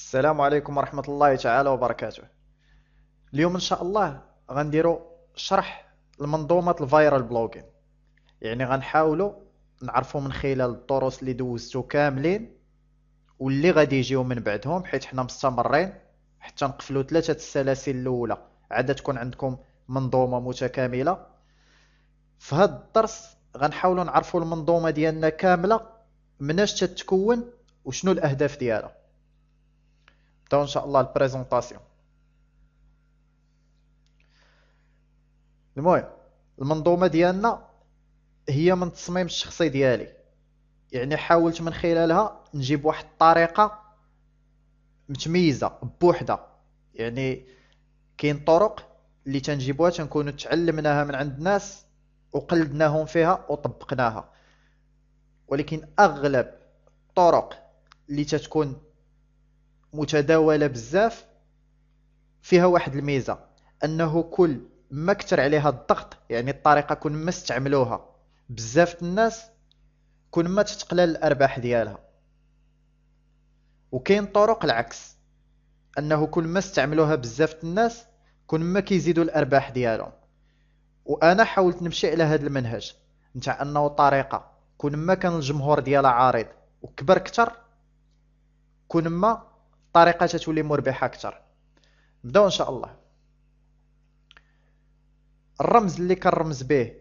السلام عليكم ورحمة الله تعالى وبركاته اليوم ان شاء الله غنديرو شرح المنظومة الفيرال بلوغين يعني غنحاولو نعرفو من خلال الدروس اللي دوزتو كاملين واللي غادي يجيو من بعدهم حيت حنا مستمرين حتى نقفلو ثلاثة السلاسل الاولى عاد تكون عندكم منظومة متكاملة في هاد الدرس غنحاولو نعرفو المنظومة ديالنا كاملة مناش تتكون وشنو الاهداف ديالها نبداو ان شاء الله البريزونطاسيون المهم المنظومه ديالنا هي من التصميم الشخصي ديالي يعني حاولت من خلالها نجيب واحد الطريقه متميزه بوحدها يعني كاين طرق اللي تنجيبوها تنكونوا تعلمناها من عند ناس وقلدناهم فيها وطبقناها ولكن اغلب الطرق اللي تتكون متداوله بزاف فيها واحد الميزه انه كل ما كتر عليها الضغط يعني الطريقه كون ما استعملوها بزاف الناس كون ما تتقلل الارباح ديالها وكاين طرق العكس انه كل ما استعملوها بزاف الناس كون ما كيزيدوا الارباح ديالهم وانا حاولت نمشي على هذا المنهج نتاع انه طريقه كون ما كان الجمهور ديالها عارض وكبر كتر كون ما الطريقه تتولي مربحه اكثر نبداو ان شاء الله الرمز اللي كنرمز به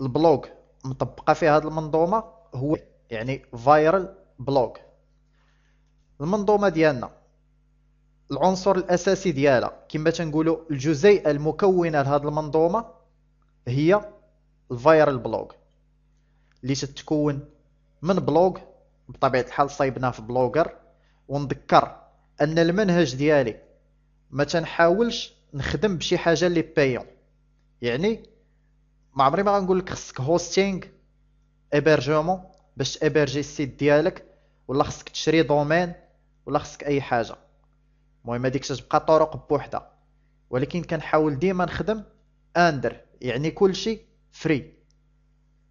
البلوغ مطبقه في هذه المنظومه هو يعني فايرال بلوغ المنظومه ديالنا العنصر الاساسي ديالها كما تنقولوا الجزيئه المكونه لهذه المنظومه هي الفايرال بلوغ اللي تتكون من بلوغ بطبيعه الحال صايبناه في بلوغر ونذكر ان المنهج ديالي ما تنحاولش نخدم بشي حاجه اللي بايون يعني ما عمري ما غنقول لك خصك هوستينغ ايبرجومون باش تابرجي السيت ديالك ولا خصك تشري دومين ولا خصك اي حاجه المهم هذيك تبقى طرق بوحدها ولكن كنحاول ديما نخدم اندر يعني كلشي فري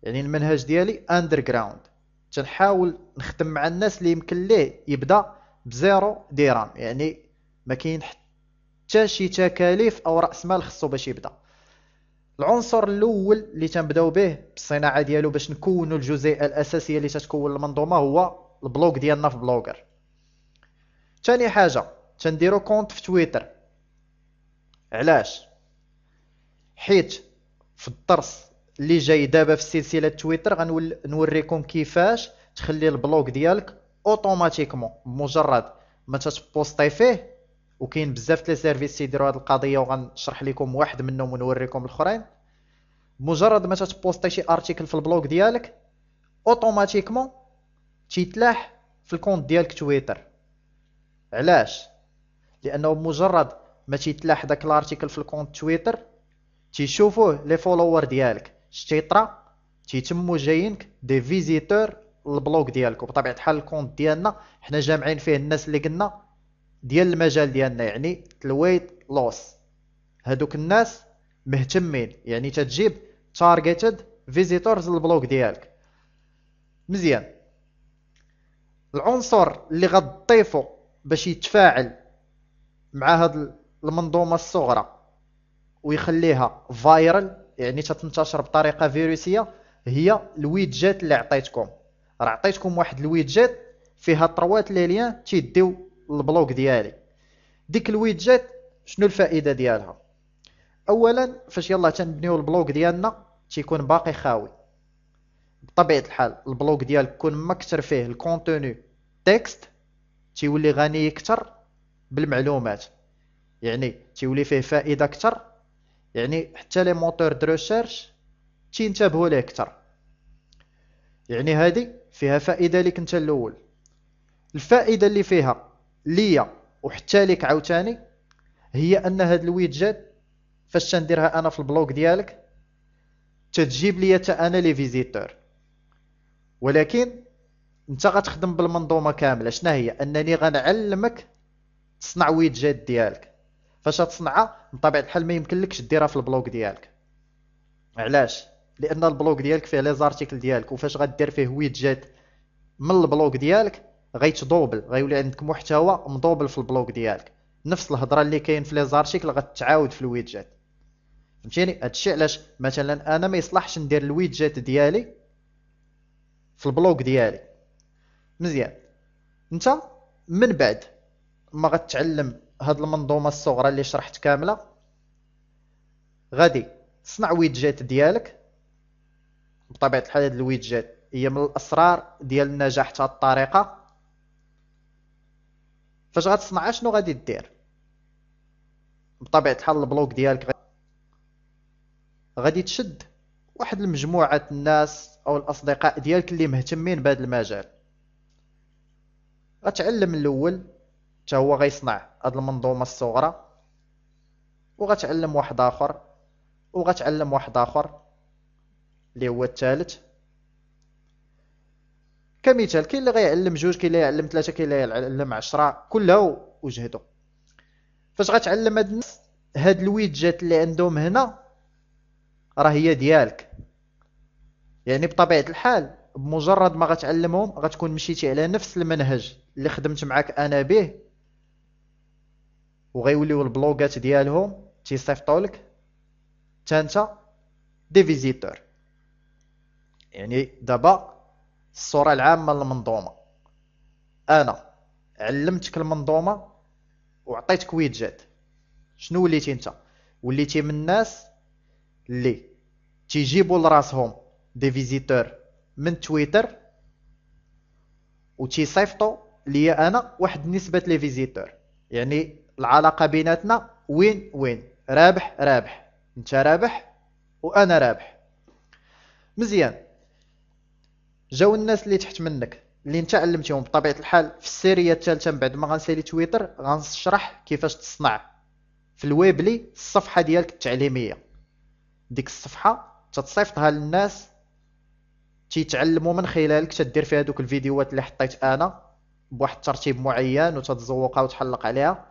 يعني المنهج ديالي اندر جراوند تنحاول نخدم مع الناس اللي يمكن ليه يبدا بزيرو درهم يعني ما كاين حتى شي تكاليف او راس مال خصو باش يبدا العنصر الاول اللي تنبداو به بالصناعه ديالو باش نكونوا الجزيئه الاساسيه اللي تتكون المنظومه هو البلوك ديالنا في بلوجر ثاني حاجه تنديرو كونت في تويتر علاش حيت في الدرس اللي جاي دابا في سلسله تويتر غنوريكم كيفاش تخلي البلوك ديالك اوتوماتيكمون مجرد ما تبوستي فيه وكاين بزاف تلي سيرفيس يديروا هذه القضيه وغنشرح لكم واحد منهم ونوريكم الاخرين مجرد ما تبوستي شي ارتيكل في البلوك ديالك اوتوماتيكمون تيتلاح في الكونت ديالك تويتر علاش لانه مجرد ما تيتلاح داك الارتيكل في الكونت تويتر تيشوفوه لي فولوور ديالك شتيطرا تيتمو جايينك دي فيزيتور البلوك ديالكم بطبيعه الحال الكونت ديالنا حنا جامعين فيه الناس اللي قلنا ديال المجال ديالنا يعني الويت لوس هادوك الناس مهتمين يعني تتجيب تارجيتد فيزيتورز للبلوك ديالك مزيان العنصر اللي غتضيفه باش يتفاعل مع هاد المنظومه الصغرى ويخليها فايرال يعني تتنتشر بطريقه فيروسيه هي الويدجات اللي عطيتكم راه عطيتكم واحد الويدجات فيها 3 لي ليان تيديو البلوك ديالي ديك الويدجات شنو الفائده ديالها اولا فاش يلا تنبنيو البلوك ديالنا تيكون باقي خاوي بطبيعه الحال البلوك ديالك كون ما كثر فيه الكونتوني تكست تيولي غني اكثر بالمعلومات يعني تيولي فيه فائده اكثر يعني حتى لي موتور دو ريسيرش تينتبهوا ليه اكثر يعني هذه فيها فائده ليك انت الاول الفائده اللي فيها ليا وحتى ليك عاوتاني هي ان هاد الويدجات فاش تنديرها انا في البلوك ديالك تتجيب لي حتى انا لي فيزيتور ولكن انت غتخدم بالمنظومه كامله شنو هي انني غنعلمك تصنع ويدجات ديالك فاش تصنعها بطبيعه الحال ما لكش ديرها في البلوك ديالك علاش لان البلوك ديالك فيه لي زارتيكل ديالك وفاش غدير فيه ويدجيت من البلوك ديالك غيتدوبل غيولي عندك محتوى مدوبل في البلوك ديالك نفس الهضره اللي كاين في لي زارتيكل غتعاود في الويدجيت فهمتيني هادشي علاش مثلا انا ما يصلحش ندير الويدجيت ديالي في البلوك ديالي مزيان انت من بعد ما غتعلم هاد المنظومه الصغرى اللي شرحت كامله غادي تصنع ويدجيت ديالك بطبيعه الحال هاد الويدجات هي من الاسرار ديال النجاح حتى الطريقه فاش غتصنعها شنو غادي دير بطبيعه الحال البلوك ديالك غادي تشد واحد المجموعه الناس او الاصدقاء ديالك اللي مهتمين بهذا المجال غتعلم الاول حتى هو غيصنع هاد المنظومه الصغرى وغتعلم واحد اخر وغتعلم واحد اخر اللي هو الثالث كمثال كاين اللي غيعلم جوج كاين اللي يعلم ثلاثه كاين اللي يعلم 10 كله وجهده فاش غتعلم هاد الناس هاد الويدجات اللي عندهم هنا راه هي ديالك يعني بطبيعه الحال بمجرد ما غتعلمهم غتكون مشيتي على نفس المنهج اللي خدمت معاك انا به وغيوليو البلوغات ديالهم تيصيفطولك حتى انت دي فيزيتور يعني دابا الصوره العامه للمنظومه انا علمتك المنظومه وعطيتك ويدجت شنو وليتي انت وليتي من الناس اللي تيجيبوا لراسهم دي فيزيتور من تويتر وتيصيفطوا ليا انا واحد نسبه لي فيزيتور يعني العلاقه بيناتنا وين وين رابح رابح انت رابح وانا رابح مزيان جاو الناس اللي تحت منك اللي انت علمتيهم بطبيعه الحال في السيريه الثالثه من بعد ما غنسالي تويتر غنشرح كيفاش تصنع في الويبلي الصفحه ديالك التعليميه ديك الصفحه تتصيفطها للناس تيتعلموا من خلالك تدير فيها دوك الفيديوهات اللي حطيت انا بواحد الترتيب معين وتتزوقها وتحلق عليها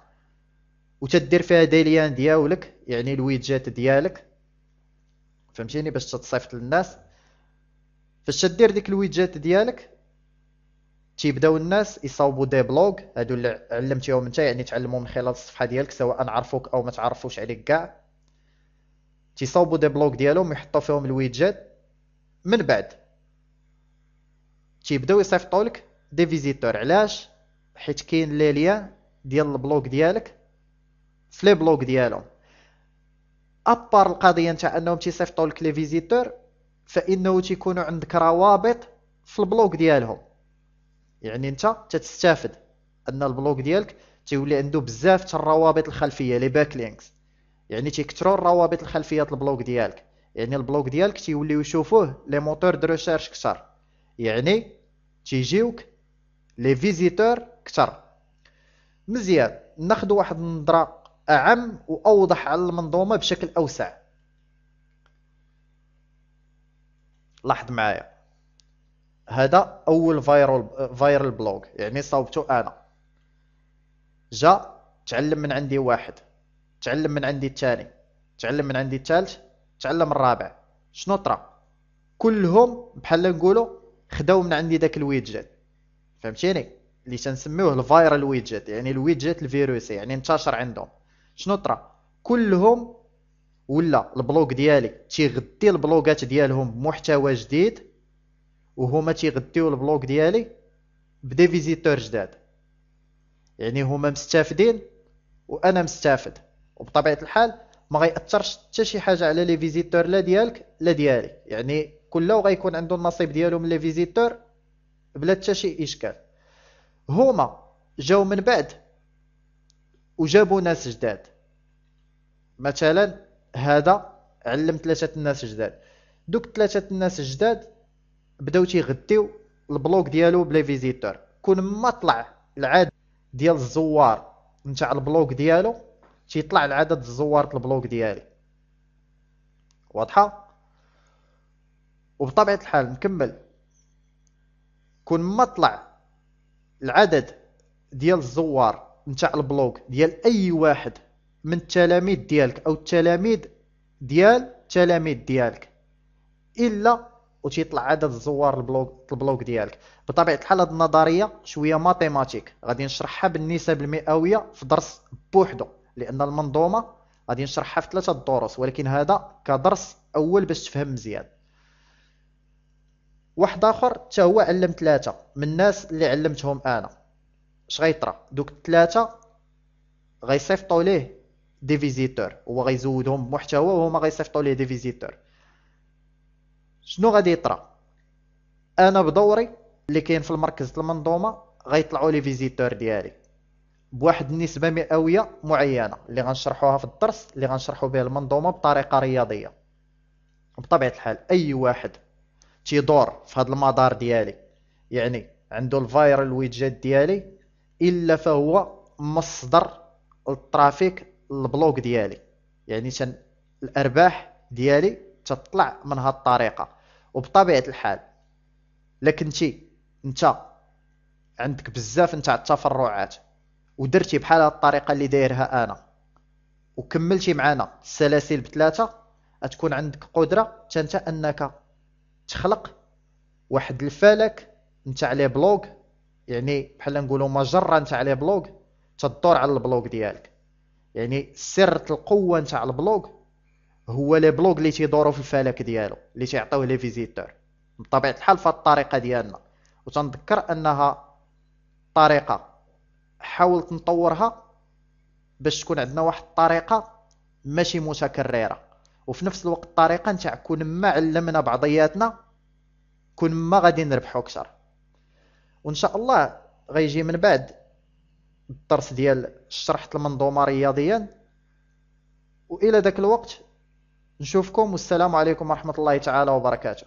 وتدير فيها ديليان ديالك يعني الويدجات ديالك فهمتيني باش تتصيفط للناس فاش تدير ديك الويدجات ديالك تيبداو الناس يصاوبوا دي بلوغ هادو اللي علمتيهم انت يعني تعلموا من خلال الصفحه ديالك سواء عرفوك او ما تعرفوش عليك كاع تيصاوبوا دي بلوغ ديالهم يحطوا فيهم الويدجات من بعد تيبداو يصيفطوا لك دي فيزيتور علاش حيت كاين لي ليا ديال البلوغ ديالك في لي بلوغ ديالهم ابار القضيه نتاع انهم تيصيفطوا لك لي فيزيتور فانه تيكون عندك روابط في البلوك ديالهم يعني انت تتستافد ان البلوك ديالك تيولي عنده بزاف الروابط الخلفيه لي باك لينكس يعني تيكثروا الروابط الخلفيه البلوك ديالك يعني البلوك ديالك تيوليو يشوفوه لي موتور دو ريشيرش كثر يعني تيجيوك لي فيزيتور كثر مزيان ناخذ واحد النظره اعم واوضح على المنظومه بشكل اوسع لاحظ معايا هذا اول فايرال فايرال بلوغ يعني صوبته انا جا تعلم من عندي واحد تعلم من عندي الثاني تعلم من عندي الثالث تعلم الرابع شنو طرا كلهم بحال نقولوا خداو من عندي داك الويدجت فهمتيني اللي تنسميوه الفايرال ويدجت يعني الويدجت الفيروسي يعني انتشر عندهم شنو طرا كلهم ولا البلوك ديالي تيغدي البلوكات ديالهم محتوى جديد وهما تيغديو البلوك ديالي بدي فيزيتور جداد يعني هما مستافدين وانا مستافد وبطبيعه الحال ما غيأثرش حتى شي حاجه على لي فيزيتور لا ديالك لا ديالي يعني كله غيكون عنده النصيب ديالو من لي فيزيتور بلا حتى شي اشكال هما جاو من بعد وجابوا ناس جداد مثلا هذا علم ثلاثه الناس جداد دوك ثلاثه الناس جداد بداو تيغديو البلوك ديالو بلي فيزيتور كون ما طلع العدد ديال الزوار نتاع البلوك ديالو تيطلع العدد الزوار البلوك ديالي واضحه وبطبيعه الحال نكمل كون ما طلع العدد ديال الزوار نتاع البلوك ديال اي واحد من التلاميذ ديالك او التلاميذ ديال التلاميذ ديالك الا وتيطلع عدد الزوار البلوك البلوك ديالك بطبيعه الحال هذه النظريه شويه ماتيماتيك غادي نشرحها بالنسب المئويه في درس بوحدو لان المنظومه غادي نشرحها في ثلاثه الدروس ولكن هذا كدرس اول باش تفهم مزيان واحد اخر حتى هو علم ثلاثه من الناس اللي علمتهم انا اش غيطرا دوك الثلاثه غيصيفطوا ليه دي فيزيتور هو غيزودهم محتوى وهما غيصيفطوا ليه دي فيزيتور شنو غادي يطرا انا بدوري اللي كاين في المركز المنظومه غيطلعوا لي فيزيتور ديالي بواحد النسبه مئويه معينه اللي غنشرحوها في الدرس اللي غنشرحوا به المنظومه بطريقه رياضيه بطبيعه الحال اي واحد تيدور في هذا المدار ديالي يعني عنده الفايرال ويدجت ديالي الا فهو مصدر الترافيك البلوك ديالي يعني تن الارباح ديالي تطلع من هاد الطريقه وبطبيعه الحال لكنتي انت عندك بزاف نتاع التفرعات ودرتي بحال هاد الطريقه اللي دايرها انا وكملتي معنا السلاسل بثلاثه تكون عندك قدره تنت انك تخلق واحد الفلك نتاع لي بلوغ يعني بحال نقولوا مجره نتاع لي بلوغ تدور على البلوغ ديالك يعني سر القوه نتاع البلوغ هو لي بلوغ اللي تيدوروا في الفلك ديالو اللي تيعطيوه لي فيزيتور بطبيعه الحال في الطريقه ديالنا وتنذكر انها طريقه حاولت نطورها باش تكون عندنا واحد الطريقه ماشي متكرره وفي نفس الوقت الطريقه نتاع كون ما علمنا بعضياتنا كون ما غادي نربحو اكثر وان شاء الله غيجي من بعد الدرس ديال شرحة المنظومة رياضيا وإلى ذاك الوقت نشوفكم والسلام عليكم ورحمة الله تعالى وبركاته